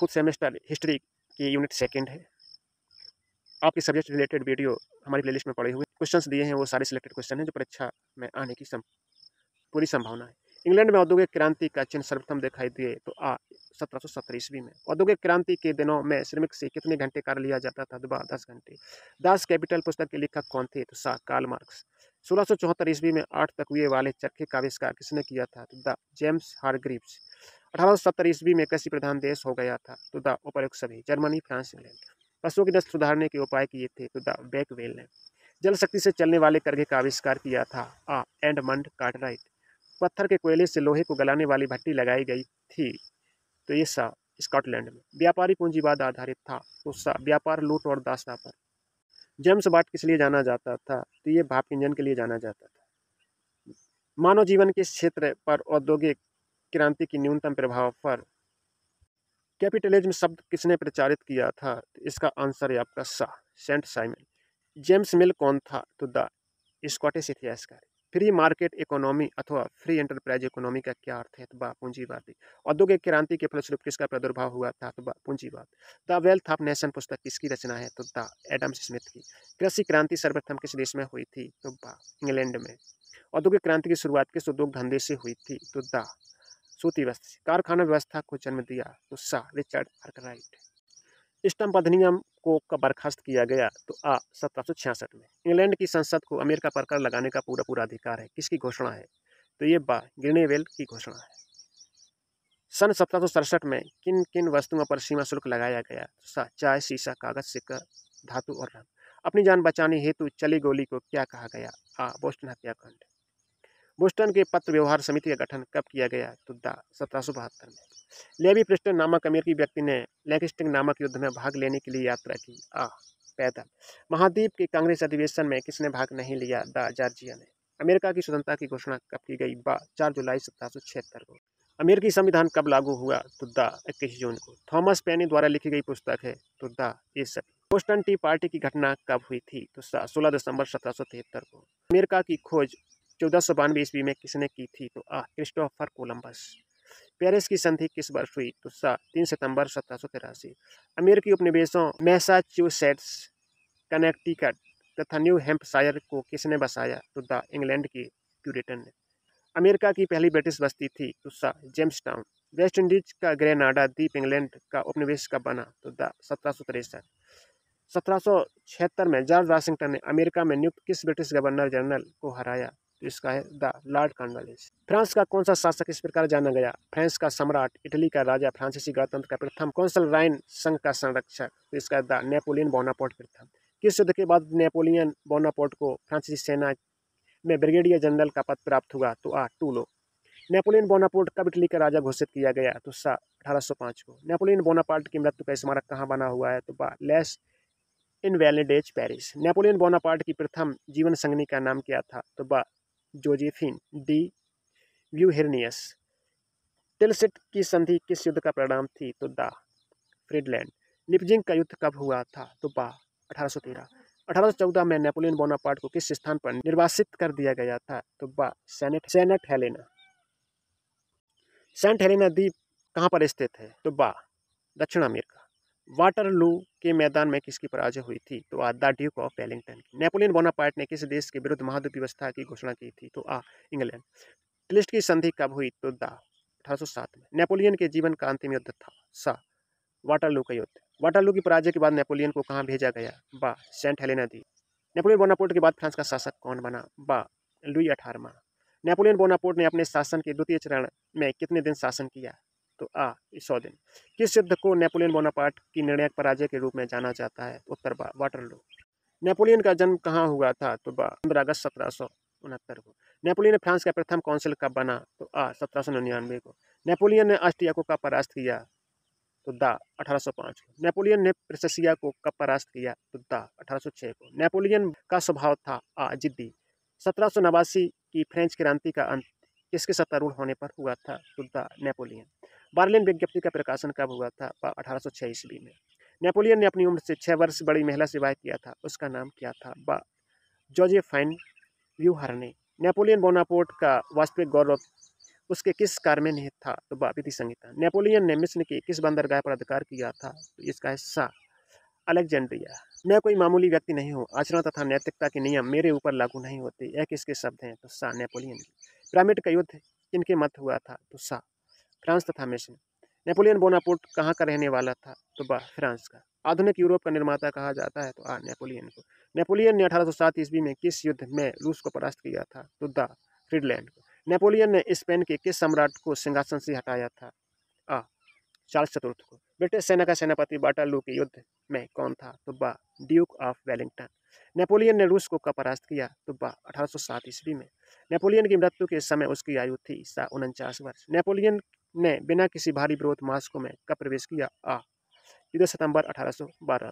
fourth semester history की unit second है आपके सब्जेक्ट रिलेटेड वीडियो हमारी प्लेलिस्ट में पड़े हुए क्वेश्चंस दिए हैं वो सारे सिलेक्टेड क्वेश्चन हैं जो परीक्षा में आने की सम, पूरी संभावना है इंग्लैंड में औद्योगिक क्रांति का चिन्ह सर्वप्रथम दिखाई दिए तो आ सत्रह सौ ईस्वी में औद्योगिक क्रांति के दिनों में श्रमिक से कितने घंटे कार्य लिया जाता था दोबारा दस घंटे दास कैपिटल पुस्तक के लेखक कौन थे तो सा कार्ल मार्क्स सोलह सौ ईस्वी में आठ तक हुए वाले चरखे का आविष्कार किसने किया था तो द जेम्स हार्ग्रीव्स अठारह सौ सत्तर ईस्वी में कृषि प्रधान देश हो गया था तो उपरोक्त सभी जर्मनी फ्रांस इंग्लैंड पशुओं की नस्ल सुधारने के उपाय किए थे तो बैकवेल ने जल शक्ति से चलने वाले करघे का आविष्कार किया था आ एंड मंड कार्टराइट पत्थर के कोयले से लोहे को गलाने वाली भट्टी लगाई गई थी तो ये सा स्कॉटलैंड में व्यापारी पूंजीवाद आधारित था तो सा व्यापार लूट और दासना पर जेम्स बाट किस लिए जाना जाता था तो ये भाप इंजन के लिए जाना जाता था मानव जीवन के क्षेत्र पर औद्योगिक क्रांति की न्यूनतम प्रभाव पर कैपिटलिज्म शब्द किसने प्रचारित किया था तो इसका आंसर है आपका सा सेंट साइमन जेम्स मिल कौन था तो द स्कॉटिश इतिहासकार फ्री मार्केट इकोनॉमी अथवा फ्री एंटरप्राइज इकोनॉमी का क्या अर्थ है तो बा पूंजीवादी औद्योगिक क्रांति के फलस्वरूप किसका प्रादुर्भाव हुआ था तो बा पूंजीवाद द वेल्थ ऑफ नेशन पुस्तक किसकी रचना है तो द एडम्स स्मिथ की कृषि क्रांति सर्वप्रथम किस देश में हुई थी तो बा इंग्लैंड में औद्योगिक क्रांति की शुरुआत किस उद्योग धंधे से हुई थी तो द सूती वस्त्र कारखाना व्यवस्था को जन्म दिया तो सा रिचर्ड आर्कराइट स्टम्प अधिनियम को कब बर्खास्त किया गया तो आ सत्रह में इंग्लैंड की संसद को अमेरिका पर कर लगाने का पूरा पूरा अधिकार है किसकी घोषणा है तो ये बा ग्रीनेवेल की घोषणा है सन सत्रह में किन किन वस्तुओं पर सीमा शुल्क लगाया गया तो सा चाय शीशा कागज सिक्का धातु और रंग अपनी जान बचाने हेतु चली गोली को क्या कहा गया आ बोस्टन हत्याकांड बोस्टन के पत्र व्यवहार समिति का गठन कब किया गया तो सत्रह सौ बहत्तर में लेवी प्रिस्टन नामक अमेरिकी व्यक्ति ने लैंकिस्टिंग नामक युद्ध में भाग लेने के लिए यात्रा की आ पैदल महाद्वीप के कांग्रेस अधिवेशन में किसने भाग नहीं लिया द जॉर्जिया ने अमेरिका की स्वतंत्रता की घोषणा कब की गई बा चार जुलाई सत्रह को अमेरिकी संविधान कब लागू हुआ तो द इक्कीस जून को थॉमस पेनी द्वारा लिखी गई पुस्तक है तो द ये सभी बोस्टन टी पार्टी की घटना कब हुई थी तो सोलह दिसंबर सत्रह को अमेरिका की खोज चौदह सौ बानवे ईस्वी में किसने की थी तो आ क्रिस्टोफर कोलंबस पेरिस की संधि किस वर्ष हुई तो सा तीन सितंबर सत्रह सौ तिरासी अमेरिकी उपनिवेशों मैसाच्यूसेट्स कनेक्टिकट तथा न्यू हेम्पशायर को किसने बसाया तो द इंग्लैंड के क्यूरेटन ने अमेरिका की पहली ब्रिटिश बस्ती थी तो सा जेम्स टाउन वेस्ट इंडीज का ग्रेनाडा द्वीप इंग्लैंड का उपनिवेश कब बना तो द सत्रह सौ तिरसठ सत्रह सौ छिहत्तर में जॉर्ज वाशिंगटन ने अमेरिका में नियुक्त किस ब्रिटिश गवर्नर जनरल को हराया तो इसका है द लॉर्ड कार्नवालिस फ्रांस का कौन सा शासक इस प्रकार जाना गया फ्रांस का सम्राट इटली का राजा फ्रांसीसी गणतंत्र का प्रथम कौंसल राइन संघ का संरक्षक तो इसका द नेपोलियन बोनापोर्ट प्रथम किस युद्ध के बाद नेपोलियन बोनापोर्ट को फ्रांसीसी सेना में ब्रिगेडियर जनरल का पद प्राप्त हुआ तो आ टूलो नेपोलियन बोनापोर्ट कब इटली का राजा घोषित किया गया तो सा अठारह को नेपोलियन बोनापार्ट की मृत्यु का स्मारक कहाँ बना हुआ है तो बा Les Invalides Paris Napoleon Bonaparte की प्रथम जीवन संगनी का नाम क्या था तो बा जोजेफिन डी व्यूहेरनियस टेलसेट की संधि किस युद्ध का परिणाम थी तो दा फ्रीडलैंड लिपजिंग का युद्ध कब हुआ था तो बा अठारह सौ चौदह में नेपोलियन बोनापार्ट को किस स्थान पर निर्वासित कर दिया गया था तो बा Saint Saint Helena Saint Helena द्वीप कहाँ पर स्थित है तो बा दक्षिण अमेरिका वाटरलू के मैदान में किसकी पराजय हुई थी तो आ the Duke of Wellington Napoleon Bonaparte ने किस देश के विरुद्ध महाद्वीप व्यवस्था की घोषणा की थी तो आ इंग्लैंड ट्रिस्ट की संधि कब हुई तो द अठारह में नेपोलियन के जीवन का अंतिम युद्ध था सा वाटरलू का युद्ध वाटरलू की पराजय के बाद नेपोलियन को कहाँ भेजा गया बा सेंट हेलेना दी नेपोलियन बोनापोर्ट के बाद फ्रांस का शासक कौन बना बा लुई अठारवा नेपोलियन बोनापोर्ट ने अपने शासन के द्वितीय चरण में कितने दिन शासन किया तो आ दिन किस युद्ध को नेपोलियन बोनापार्ट की निर्णायक पराजय के रूप में जाना जाता है उत्तर बा वाटरलू नेपोलियन का जन्म कहाँ हुआ था तो बा पंद्रह अगस्त सत्रह सौ उनहत्तर को नेपोलियन ने फ्रांस का प्रथम काउंसिल कब बना तो आ सत्रह सौ निन्यानवे को नेपोलियन ने ऑस्ट्रिया को कब परास्त किया तो दा पाँच को नेपोलियन ने प्रशसिया को कब परास्त किया तो दा छः को नेपोलियन का स्वभाव था आ जिद्दी सत्रह की फ्रेंच क्रांति का अंत किसके सत्तारूढ़ होने पर हुआ था तो दा नेपोलियन बार्लिन विज्ञप्ति का प्रकाशन कब हुआ था अठारह सौ ईस्वी में नेपोलियन ने अपनी उम्र से छः वर्ष बड़ी महिला से विवाह किया था उसका नाम क्या था बा जॉर्जेफाइन व्यूहरने नेपोलियन बोनापोर्ट का वास्तविक गौरव उसके किस कार में निहित था तो विधि संगीता नेपोलियन ने मिस्र की किस बंदरगाह पर अधिकार किया था तो इसका हिस्सा अलेक्जेंड्रिया मैं कोई मामूली व्यक्ति नहीं हूँ आचरण तथा नैतिकता के नियम मेरे ऊपर लागू नहीं होते यह किसके शब्द हैं तो सा नेपोलियन पिरामिड का युद्ध इनके मत हुआ था तो सा फ्रांस तथा मिस्र नेपोलियन बोनापोर्ट कहाँ का रहने वाला था तो बा फ्रांस का आधुनिक यूरोप का निर्माता कहा जाता है तो आ नेपोलियन को नेपोलियन ने अठारह ईस्वी में किस युद्ध में रूस को परास्त किया था तो द फ्रीडलैंड को नेपोलियन ने स्पेन के किस सम्राट को सिंहासन से हटाया था आ चार्ल्स चतुर्थ को ब्रिटिश सेना का सेनापति बाटालू के युद्ध में कौन था तो बा ड्यूक ऑफ वेलिंगटन नेपोलियन ने रूस को कब परास्त किया तो बा अठारह ईस्वी में नेपोलियन की मृत्यु के समय उसकी आयु थी सा उनचास वर्ष नेपोलियन ने बिना किसी भारी विरोध मास्को में का प्रवेश किया आ चौदह सितंबर अठारह